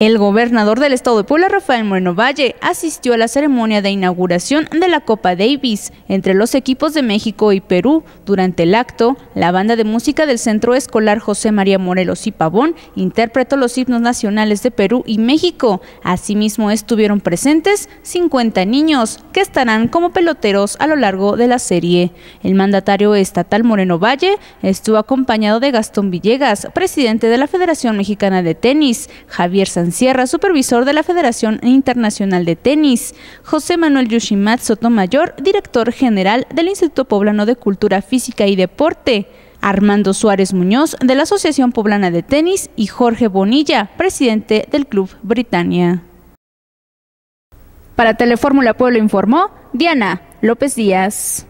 El gobernador del estado de Puebla, Rafael Moreno Valle, asistió a la ceremonia de inauguración de la Copa Davis entre los equipos de México y Perú. Durante el acto, la banda de música del Centro Escolar José María Morelos y Pavón interpretó los himnos nacionales de Perú y México. Asimismo, estuvieron presentes 50 niños que estarán como peloteros a lo largo de la serie. El mandatario estatal Moreno Valle estuvo acompañado de Gastón Villegas, presidente de la Federación Mexicana de Tenis, Javier Sierra, supervisor de la Federación Internacional de Tenis, José Manuel Yushimat Sotomayor, director general del Instituto Poblano de Cultura Física y Deporte, Armando Suárez Muñoz de la Asociación Poblana de Tenis y Jorge Bonilla, presidente del Club Britania. Para Telefórmula Pueblo informó Diana López Díaz.